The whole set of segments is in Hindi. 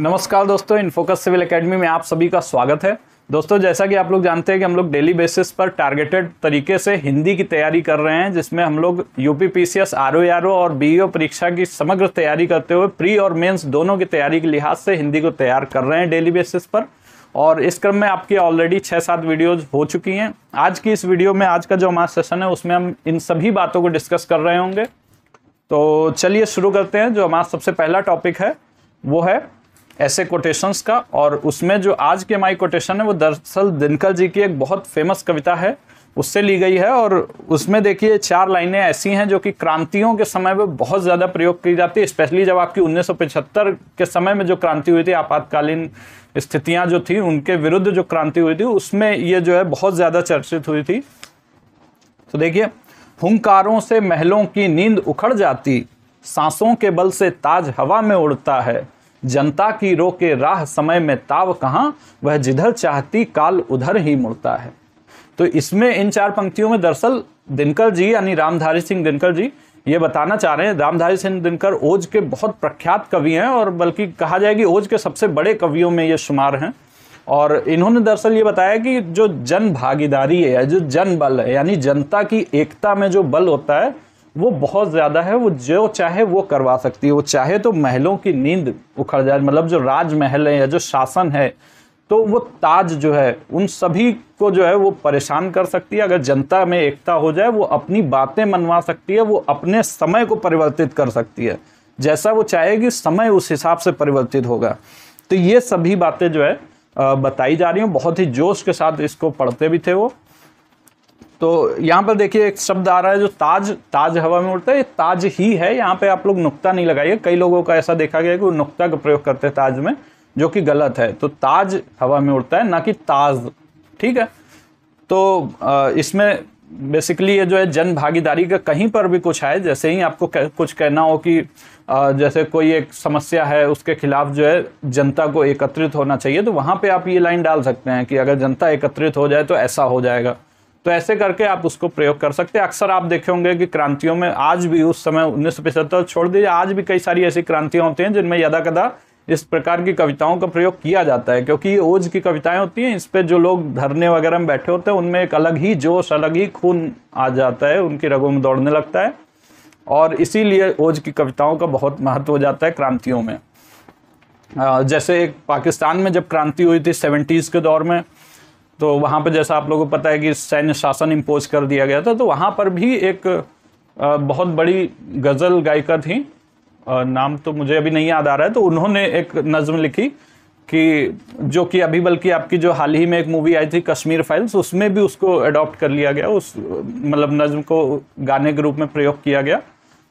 नमस्कार दोस्तों इनफोकस सिविल एकेडमी में आप सभी का स्वागत है दोस्तों जैसा कि आप लोग जानते हैं कि हम लोग डेली बेसिस पर टारगेटेड तरीके से हिंदी की तैयारी कर रहे हैं जिसमें हम लोग यूपी ओ आर ओ और बीईओ e परीक्षा की समग्र तैयारी करते हुए प्री और मेंस दोनों की तैयारी के लिहाज से हिंदी को तैयार कर रहे हैं डेली बेसिस पर और इस क्रम में आपकी ऑलरेडी छः सात वीडियोज हो चुकी हैं आज की इस वीडियो में आज का जो हमारा सेशन है उसमें हम इन सभी बातों को डिस्कस कर रहे होंगे तो चलिए शुरू करते हैं जो हमारा सबसे पहला टॉपिक है वो है ऐसे कोटेशंस का और उसमें जो आज के माई कोटेशन है वो दरअसल दिनकर जी की एक बहुत फेमस कविता है उससे ली गई है और उसमें देखिए चार लाइनें ऐसी हैं जो कि क्रांतियों के समय में बहुत ज़्यादा प्रयोग की जाती है स्पेशली जब आपकी 1975 के समय में जो क्रांति हुई थी आपातकालीन स्थितियां जो थी उनके विरुद्ध जो क्रांति हुई थी उसमें ये जो है बहुत ज़्यादा चर्चित हुई थी तो देखिए हुंकारों से महलों की नींद उखड़ जाती सांसों के बल से ताज हवा में उड़ता है जनता की रो के राह समय में ताव कहाँ वह जिधर चाहती काल उधर ही मुड़ता है तो इसमें इन चार पंक्तियों में दरअसल दिनकर जी यानी रामधारी सिंह दिनकर जी ये बताना चाह रहे हैं रामधारी सिंह दिनकर ओज के बहुत प्रख्यात कवि हैं और बल्कि कहा जाए कि ओज के सबसे बड़े कवियों में ये शुमार हैं और इन्होंने दरअसल ये बताया कि जो जन भागीदारी है जो जन बल है यानी जनता की एकता में जो बल होता है वो बहुत ज़्यादा है वो जो चाहे वो करवा सकती है वो चाहे तो महलों की नींद उखड़ जाए मतलब जो राजमहल है या जो शासन है तो वो ताज जो है उन सभी को जो है वो परेशान कर सकती है अगर जनता में एकता हो जाए वो अपनी बातें मनवा सकती है वो अपने समय को परिवर्तित कर सकती है जैसा वो चाहेगी समय उस हिसाब से परिवर्तित होगा तो ये सभी बातें जो है बताई जा रही हूँ बहुत ही जोश के साथ इसको पढ़ते भी थे वो तो यहाँ पर देखिए एक शब्द आ रहा है जो ताज ताज हवा में उड़ता है ये ताज ही है यहाँ पे आप लोग नुक्ता नहीं लगाइए कई लोगों का ऐसा देखा गया कि वो नुक्ता का प्रयोग करते हैं ताज में जो कि गलत है तो ताज हवा में उड़ता है ना कि ताज ठीक है तो इसमें बेसिकली ये जो है जन भागीदारी का कहीं पर भी कुछ है जैसे ही आपको कह, कुछ कहना हो कि जैसे कोई एक समस्या है उसके खिलाफ जो है जनता को एकत्रित होना चाहिए तो वहाँ पे आप ये लाइन डाल सकते हैं कि अगर जनता एकत्रित हो जाए तो ऐसा हो जाएगा तो ऐसे करके आप उसको प्रयोग कर सकते हैं अक्सर आप देखे होंगे कि क्रांतियों में आज भी उस समय उन्नीस सौ पिछहत्तर छोड़ दीजिए आज भी कई सारी ऐसी क्रांतियाँ होती हैं जिनमें यदा कदा इस प्रकार की कविताओं का प्रयोग किया जाता है क्योंकि ये ओज की कविताएं होती हैं इस पर जो लोग धरने वगैरह में बैठे होते हैं उनमें एक अलग ही जोश अलग ही खून आ जाता है उनकी रगों में दौड़ने लगता है और इसीलिए ओज की कविताओं का बहुत महत्व हो जाता है क्रांतियों में जैसे पाकिस्तान में जब क्रांति हुई थी सेवेंटीज़ के दौर में तो वहाँ पर जैसा आप लोगों को पता है कि सैन्य शासन इम्पोज कर दिया गया था तो वहाँ पर भी एक बहुत बड़ी गज़ल गायिका थी नाम तो मुझे अभी नहीं याद आ रहा है तो उन्होंने एक नज़म लिखी कि जो कि अभी बल्कि आपकी जो हाल ही में एक मूवी आई थी कश्मीर फाइल्स उसमें भी उसको अडॉप्ट कर लिया गया उस मतलब नज्म को गाने के रूप में प्रयोग किया गया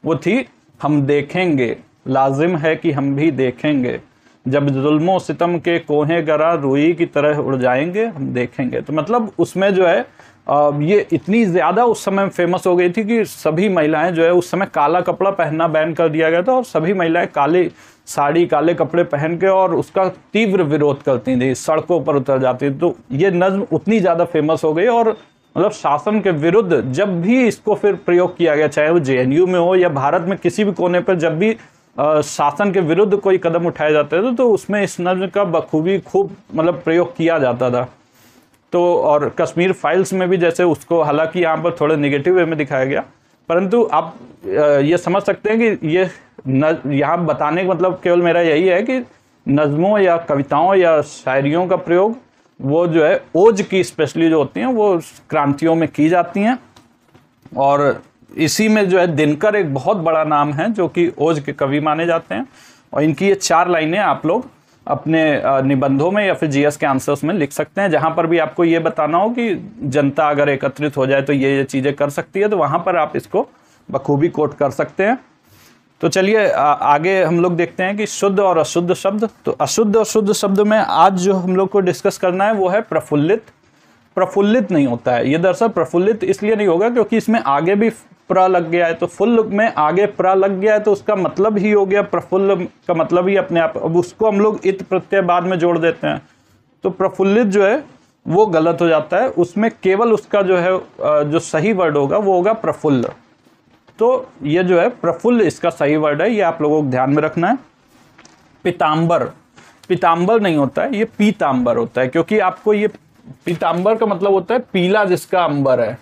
वो थी हम देखेंगे लाजिम है कि हम भी देखेंगे जब जुल्मो सितम के कोहे गरा रूई की तरह उड़ जाएंगे हम देखेंगे तो मतलब उसमें जो है ये इतनी ज़्यादा उस समय फेमस हो गई थी कि सभी महिलाएं जो है उस समय काला कपड़ा पहनना बैन कर दिया गया था और सभी महिलाएं काले साड़ी काले कपड़े पहन के और उसका तीव्र विरोध करती थी सड़कों पर उतर जाती थी तो ये नज्म उतनी ज़्यादा फेमस हो गई और मतलब शासन के विरुद्ध जब भी इसको फिर प्रयोग किया गया चाहे वो जे में हो या भारत में किसी भी कोने पर जब भी शासन के विरुद्ध कोई कदम उठाए जाते थे तो उसमें इस नज्म का बखूबी खूब मतलब प्रयोग किया जाता था तो और कश्मीर फाइल्स में भी जैसे उसको हालांकि यहाँ पर थोड़े निगेटिव वे में दिखाया गया परंतु आप ये समझ सकते हैं कि ये यहाँ बताने का मतलब केवल मेरा यही है कि नज़मों या कविताओं या शायरियों का प्रयोग वो जो है ओज की स्पेशली जो होती हैं वो क्रांतियों में की जाती हैं और इसी में जो है दिनकर एक बहुत बड़ा नाम है जो कि ओज के कवि माने जाते हैं और इनकी ये चार लाइनें आप लोग अपने निबंधों में या फिर जीएस के आंसर्स में लिख सकते हैं जहां पर भी आपको ये बताना हो कि जनता अगर एकत्रित हो जाए तो ये ये चीज़ें कर सकती है तो वहां पर आप इसको बखूबी कोट कर सकते हैं तो चलिए आगे हम लोग देखते हैं कि शुद्ध और अशुद्ध शब्द तो अशुद्ध और शुद्ध शब्द में आज जो हम लोग को डिस्कस करना है वो है प्रफुल्लित प्रफुल्लित नहीं होता है ये दरअसल प्रफुल्लित इसलिए नहीं होगा क्योंकि इसमें आगे भी प्र लग गया है तो फुल में आगे प्र लग गया है तो उसका मतलब ही हो गया प्रफुल्ल का मतलब ही अपने आप अब उसको हम लोग इत प्रत्यय बाद में जोड़ देते हैं तो प्रफुल्लित जो है वो गलत हो जाता है उसमें केवल उसका जो है जो सही वर्ड होगा वो होगा प्रफुल्ल तो ये जो है प्रफुल्ल इसका सही वर्ड है ये आप लोगों को ध्यान में रखना है पीताम्बर पीताम्बर नहीं होता है ये पीताम्बर होता है क्योंकि आपको ये पीताम्बर का मतलब होता है पीला जिसका अंबर है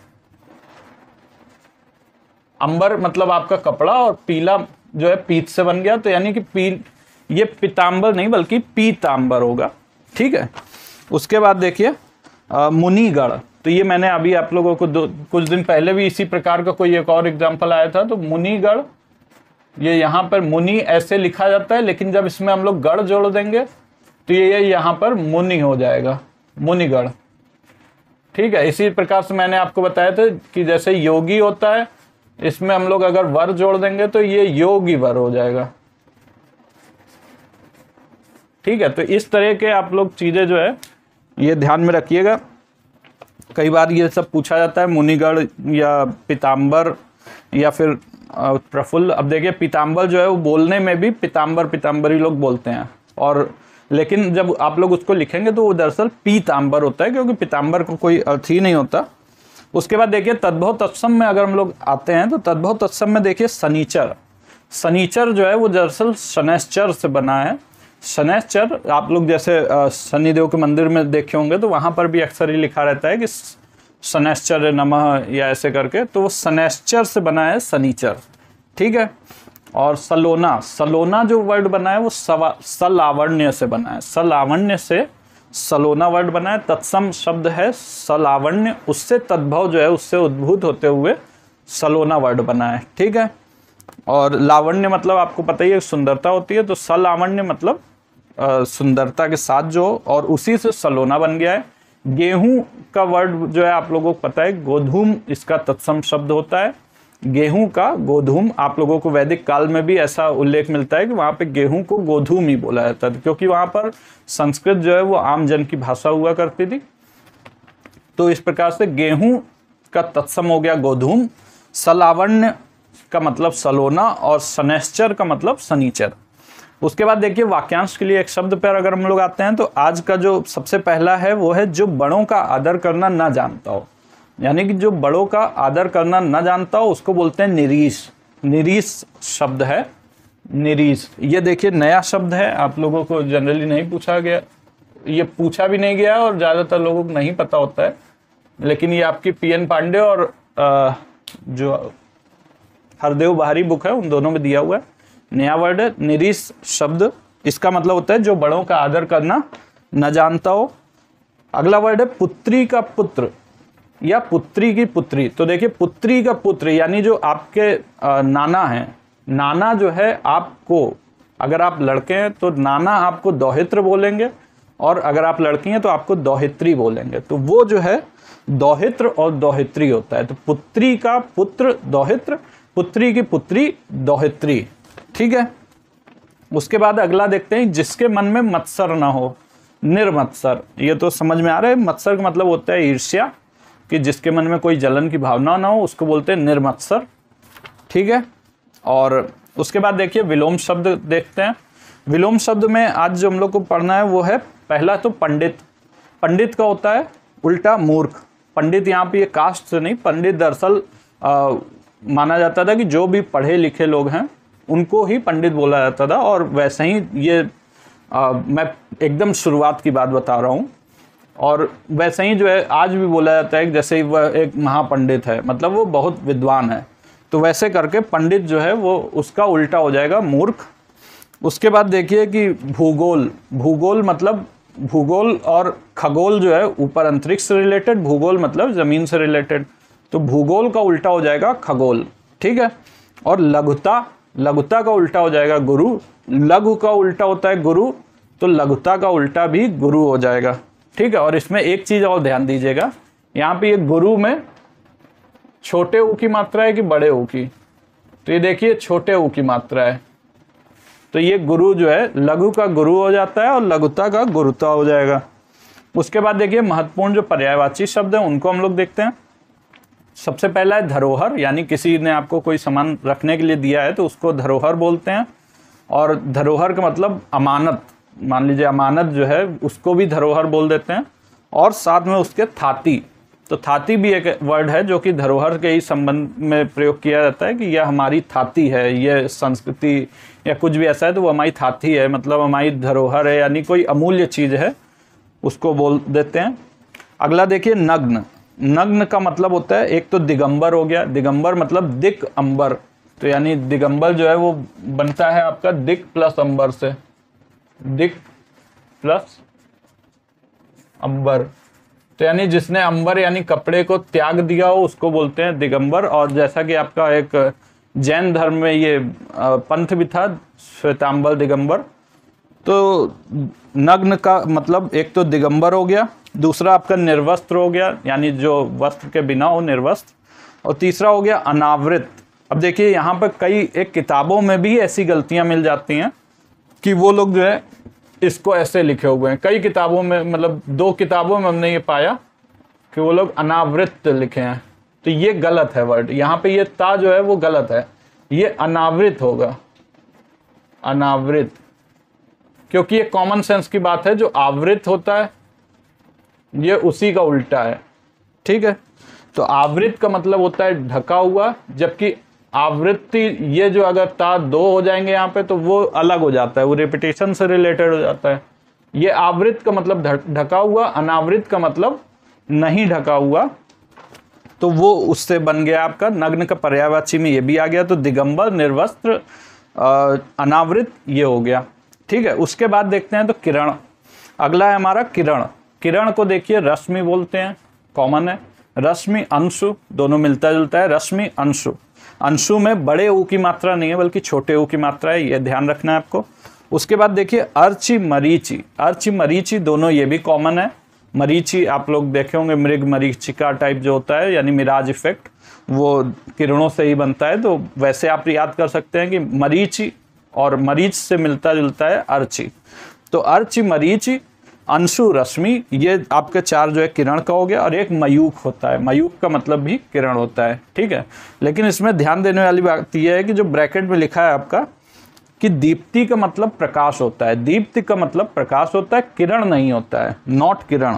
अंबर मतलब आपका कपड़ा और पीला जो है पीत से बन गया तो यानी कि पी ये पीताम्बर नहीं बल्कि पीताम्बर होगा ठीक है उसके बाद देखिए मुनिगढ़ तो ये मैंने अभी आप लोगों को दो कुछ दिन पहले भी इसी प्रकार का कोई एक और एग्जाम्पल आया था तो मुनिगढ़ ये यहाँ पर मुनि ऐसे लिखा जाता है लेकिन जब इसमें हम लोग गढ़ जोड़ देंगे तो ये यह यहाँ पर मुनि हो जाएगा मुनिगढ़ ठीक है इसी प्रकार से मैंने आपको बताया था कि जैसे योगी होता है इसमें हम लोग अगर वर जोड़ देंगे तो ये योगी वर हो जाएगा ठीक है तो इस तरह के आप लोग चीज़ें जो है ये ध्यान में रखिएगा कई बार ये सब पूछा जाता है मुनिगढ़ या पिताम्बर या फिर प्रफुल्ल अब देखिए पिताम्बर जो है वो बोलने में भी पिताम्बर ही लोग बोलते हैं और लेकिन जब आप लोग उसको लिखेंगे तो वो दरअसल पीताम्बर होता है क्योंकि पिताम्बर को कोई अर्थ ही नहीं होता उसके बाद देखिए तद्भव तत्सम में अगर हम लोग आते हैं तो तद्भव तत्सम में देखिए शनिचर शनिचर जो है वो दरअसल शनैश्चर से बना है शनैश्चर आप लोग जैसे शनिदेव के मंदिर में देखे होंगे तो वहाँ पर भी अक्सर ही लिखा रहता है कि शनैश्चर नमः या ऐसे करके तो वो शनैश्चर से बना है शनिचर ठीक है और सलोना सलोना जो वर्ड बना है वो सवा सलावण्य से बना है सलावण्य से सलोना वर्ड बना है तत्सम शब्द है सलावण्य उससे तद्भव जो है उससे उद्भूत होते हुए सलोना वर्ड बना है ठीक है और लावण्य मतलब आपको पता ही है सुंदरता होती है तो सलावण्य मतलब सुंदरता के साथ जो और उसी से सलोना बन गया है गेहूं का वर्ड जो है आप लोगों को पता है गोधूम इसका तत्सम शब्द होता है गेहूं का गोधूम आप लोगों को वैदिक काल में भी ऐसा उल्लेख मिलता है कि वहां पे गेहूं को गोधूम ही बोला जाता था क्योंकि वहां पर संस्कृत जो है वो आम जन की भाषा हुआ करती थी तो इस प्रकार से गेहूं का तत्सम हो गया गोधूम सलावण्य का मतलब सलोना और सनेश्चर का मतलब सनीचर उसके बाद देखिए वाक्यांश के लिए एक शब्द पर अगर हम लोग आते हैं तो आज का जो सबसे पहला है वो है जो बड़ों का आदर करना ना जानता हो यानी कि जो बड़ों का आदर करना न जानता हो उसको बोलते हैं निरीश निरीश शब्द है निरीश ये देखिए नया शब्द है आप लोगों को जनरली नहीं पूछा गया ये पूछा भी नहीं गया और ज़्यादातर लोगों को नहीं पता होता है लेकिन ये आपकी पी एन पांडे और आ, जो हरदेव बाहरी बुक है उन दोनों में दिया हुआ है नया वर्ड है निरीश शब्द इसका मतलब होता है जो बड़ों का आदर करना न जानता हो अगला वर्ड है पुत्री का पुत्र या पुत्री की पुत्री तो देखिए पुत्री का पुत्र यानी जो आपके नाना हैं नाना जो है आपको अगर आप लड़के हैं तो नाना आपको दोहित्र बोलेंगे और अगर आप लड़की हैं तो आपको दोहित्री बोलेंगे तो वो जो है दोहित्र और दोहित्री होता है तो पुत्री का पुत्र दोहित्र पुत्री की पुत्री दोहित्री ठीक है उसके बाद अगला देखते हैं जिसके मन में मत्सर ना हो निर्मत्सर ये तो समझ में आ रहा है मत्सर का मतलब होता है ईर्ष्या कि जिसके मन में कोई जलन की भावना ना हो उसको बोलते हैं निर्मत्सर ठीक है और उसके बाद देखिए विलोम शब्द देखते हैं विलोम शब्द में आज जो हम लोग को पढ़ना है वो है पहला तो पंडित पंडित का होता है उल्टा मूर्ख पंडित यहाँ पे ये कास्ट से नहीं पंडित दरअसल माना जाता था कि जो भी पढ़े लिखे लोग हैं उनको ही पंडित बोला जाता था और वैसे ही ये आ, मैं एकदम शुरुआत की बात बता रहा हूँ और वैसे ही जो है आज भी बोला जाता है जैसे जैसे वह एक महापंडित है मतलब वो बहुत विद्वान है तो वैसे करके पंडित जो है वो उसका उल्टा हो जाएगा मूर्ख उसके बाद देखिए कि भूगोल भूगोल मतलब भूगोल और खगोल जो है ऊपर अंतरिक्ष से रिलेटेड भूगोल मतलब ज़मीन से रिलेटेड तो भूगोल का उल्टा हो जाएगा खगोल ठीक है और लघुता लघुता का उल्टा हो जाएगा गुरु लघु का उल्टा होता है गुरु तो लघुता का उल्टा भी गुरु हो जाएगा ठीक है और इसमें एक चीज़ और ध्यान दीजिएगा यहाँ पे ये गुरु में छोटे ऊ की मात्रा है कि बड़े ऊ की तो ये देखिए छोटे ऊ की मात्रा है तो ये गुरु जो है लघु का गुरु हो जाता है और लघुता का गुरुता हो जाएगा उसके बाद देखिए महत्वपूर्ण जो पर्यायवाची शब्द हैं उनको हम लोग देखते हैं सबसे पहला है धरोहर यानी किसी ने आपको कोई सामान रखने के लिए दिया है तो उसको धरोहर बोलते हैं और धरोहर का मतलब अमानत मान लीजिए अमानत जो है उसको भी धरोहर बोल देते हैं और साथ में उसके थाती तो थाती भी एक वर्ड है जो कि धरोहर के ही संबंध में प्रयोग किया जाता है कि यह हमारी थाती है यह संस्कृति या कुछ भी ऐसा है तो वो हमारी थाती है मतलब हमारी धरोहर है यानी कोई अमूल्य चीज़ है उसको बोल देते हैं अगला देखिए नग्न नग्न का मतलब होता है एक तो दिगंबर हो गया दिगंबर मतलब दिक अंबर तो यानी दिगंबर जो है वो बनता है आपका दिक प्लस अंबर से दिक प्लस अंबर तो यानी जिसने अंबर यानी कपड़े को त्याग दिया हो उसको बोलते हैं दिगंबर और जैसा कि आपका एक जैन धर्म में ये पंथ भी था श्वेतांबर दिगंबर तो नग्न का मतलब एक तो दिगंबर हो गया दूसरा आपका निर्वस्त्र हो गया यानी जो वस्त्र के बिना हो निर्वस्त्र और तीसरा हो गया अनावृत अब देखिए यहाँ पर कई एक किताबों में भी ऐसी गलतियाँ मिल जाती हैं कि वो लोग जो है इसको ऐसे लिखे हुए हैं कई किताबों में मतलब दो किताबों में हमने ये पाया कि वो लोग अनावृत लिखे हैं तो ये गलत है वर्ड यहाँ पे ये ता जो है वो गलत है ये अनावृत होगा अनावृत क्योंकि ये कॉमन सेंस की बात है जो आवृत होता है ये उसी का उल्टा है ठीक है तो आवृत का मतलब होता है ढका हुआ जबकि आवृत्ति ये जो अगर तार दो हो जाएंगे यहाँ पे तो वो अलग हो जाता है वो रिपीटेशन से रिलेटेड हो जाता है ये आवृत का मतलब ढका हुआ अनावृत का मतलब नहीं ढका हुआ तो वो उससे बन गया आपका नग्न का पर्यावाची में ये भी आ गया तो दिगंबर निर्वस्त्र अनावृत ये हो गया ठीक है उसके बाद देखते हैं तो किरण अगला है हमारा किरण किरण को देखिए रश्मि बोलते हैं कॉमन है रश्मि अंशु दोनों मिलता जुलता है रश्मि अंशु अंशु में बड़े ऊ की मात्रा नहीं है बल्कि छोटे ऊ की मात्रा है यह ध्यान रखना है आपको उसके बाद देखिए अर्ची मरीची अर्ची मरीची दोनों ये भी कॉमन है मरीची आप लोग देखे होंगे मृग मरीचिका टाइप जो होता है यानी मिराज इफेक्ट वो किरणों से ही बनता है तो वैसे आप याद कर सकते हैं कि मरीची और मरीच से मिलता जुलता है अर्ची तो अर्ची मरीची अंशु रश्मि ये आपके चार जो है किरण का हो गया और एक मयूक होता है मयूक का मतलब भी किरण होता है ठीक है लेकिन इसमें ध्यान देने वाली बात यह है कि जो ब्रैकेट में लिखा है आपका कि दीप्ति का मतलब प्रकाश होता है दीप्ति का मतलब प्रकाश होता है किरण नहीं होता है नॉट किरण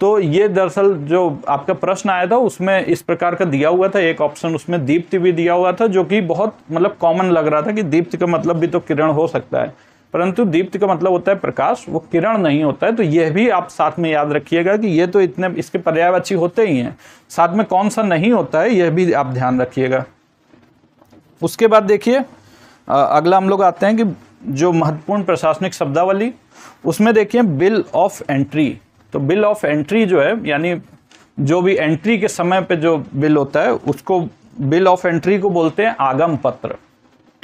तो ये दरअसल जो आपका प्रश्न आया था उसमें इस प्रकार का दिया हुआ था एक ऑप्शन उसमें दीप्ति भी दिया हुआ था जो कि बहुत मतलब कॉमन लग रहा था कि दीप्ति का मतलब भी तो किरण हो सकता है परंतु दीप्त का मतलब होता है प्रकाश वो किरण नहीं होता है तो यह भी आप साथ में याद रखिएगा कि ये तो इतने इसके पर्यायवाची होते ही हैं साथ में कौन सा नहीं होता है यह भी आप ध्यान रखिएगा उसके बाद देखिए अगला हम लोग आते हैं कि जो महत्वपूर्ण प्रशासनिक शब्दावली उसमें देखिए बिल ऑफ एंट्री तो बिल ऑफ एंट्री जो है यानी जो भी एंट्री के समय पे जो बिल होता है उसको बिल ऑफ एंट्री को बोलते हैं आगम पत्र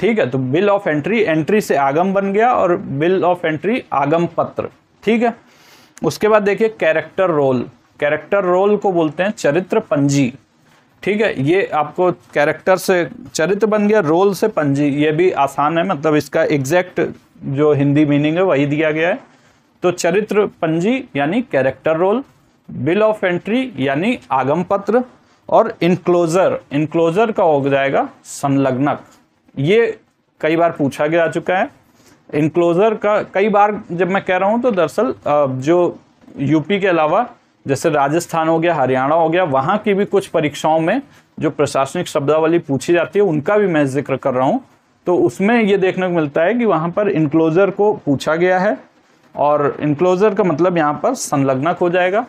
ठीक है तो बिल ऑफ एंट्री एंट्री से आगम बन गया और बिल ऑफ एंट्री आगम पत्र ठीक है उसके बाद देखिए कैरेक्टर रोल कैरेक्टर रोल को बोलते हैं चरित्र पंजी ठीक है ये आपको कैरेक्टर से चरित्र बन गया रोल से पंजी ये भी आसान है मतलब इसका एग्जैक्ट जो हिंदी मीनिंग है वही दिया गया है तो चरित्र पंजी यानी character roll bill of entry यानी आगम पत्र और इनक्लोज़र इनक्लोज़र का हो जाएगा संलग्नक ये कई बार पूछा गया चुका है इनक्लोज़र का कई बार जब मैं कह रहा हूँ तो दरअसल जो यूपी के अलावा जैसे राजस्थान हो गया हरियाणा हो गया वहाँ की भी कुछ परीक्षाओं में जो प्रशासनिक शब्दावली पूछी जाती है उनका भी मैं जिक्र कर रहा हूँ तो उसमें ये देखने को मिलता है कि वहाँ पर इनक्लोज़र को पूछा गया है और इनक्लोज़र का मतलब यहाँ पर संलग्नक हो जाएगा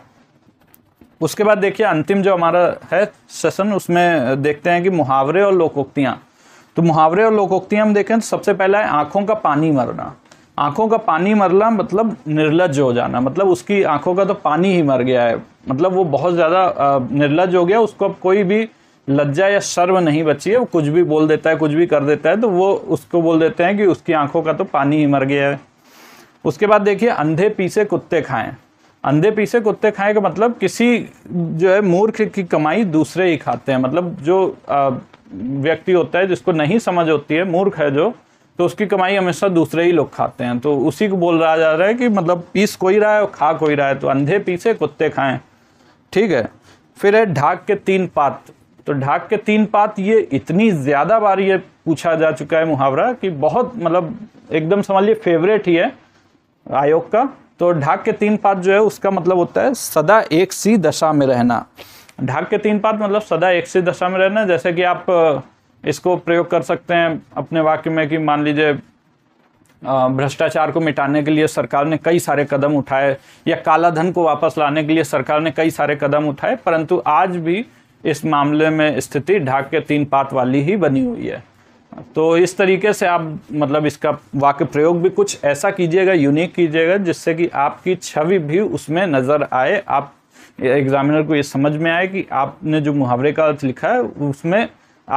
उसके बाद देखिए अंतिम जो हमारा है सेशन उसमें देखते हैं कि मुहावरे और लोकोक्तियाँ तो मुहावरे और लोकोक्तियाँ हम देखें तो सबसे पहला है आंखों का पानी मरना आँखों का पानी मरना मतलब निर्लज हो जाना मतलब उसकी आंखों का तो पानी ही मर गया है मतलब वो बहुत ज़्यादा निर्लज हो गया उसको अब कोई भी लज्जा या शर्म नहीं बची है वो कुछ भी बोल देता है कुछ भी कर देता है तो वो उसको बोल देते हैं कि उसकी आंखों का तो पानी ही मर गया है उसके बाद देखिए अंधे पीसे कुत्ते खाएं अंधे पीसे कुत्ते खाएं का मतलब किसी जो है मूर्ख की कमाई दूसरे ही खाते हैं मतलब जो व्यक्ति होता है जिसको नहीं समझ होती है मूर्ख है जो तो उसकी कमाई हमेशा दूसरे ही लोग खाते हैं तो उसी को बोल रहा जा रहा है कि मतलब पीस कोई रहा है और खा कोई रहा है तो अंधे पीसे कुत्ते खाएं ठीक है फिर है ढाक के तीन पात तो ढाक के तीन पात ये इतनी ज़्यादा बार ये पूछा जा चुका है मुहावरा कि बहुत मतलब एकदम समझ लिए फेवरेट ही है आयोग का तो ढाक के तीन पात जो है उसका मतलब होता है सदा एक सी दशा में रहना ढाक के तीन पात मतलब सदा एक सी दशा में रहना जैसे कि आप इसको प्रयोग कर सकते हैं अपने वाक्य में कि मान लीजिए भ्रष्टाचार को मिटाने के लिए सरकार ने कई सारे कदम उठाए या काला धन को वापस लाने के लिए सरकार ने कई सारे कदम उठाए परंतु आज भी इस मामले में स्थिति ढाक के तीन पात वाली ही बनी हुई है तो इस तरीके से आप मतलब इसका वाक्य प्रयोग भी कुछ ऐसा कीजिएगा यूनिक कीजिएगा जिससे कि आपकी छवि भी उसमें नज़र आए आप एग्ज़ामिनर को ये समझ में आए कि आपने जो मुहावरे का अर्थ लिखा है उसमें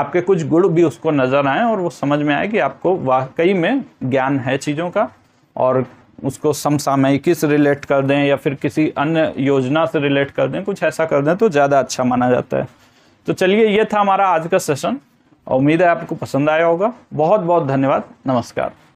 आपके कुछ गुण भी उसको नज़र आए और वो समझ में आए कि आपको वाकई में ज्ञान है चीज़ों का और उसको समसामयिकी से रिलेट कर दें या फिर किसी अन्य योजना से रिलेट कर दें कुछ ऐसा कर दें तो ज़्यादा अच्छा माना जाता है तो चलिए ये था हमारा आज का सेशन उम्मीद है आपको पसंद आया होगा बहुत बहुत धन्यवाद नमस्कार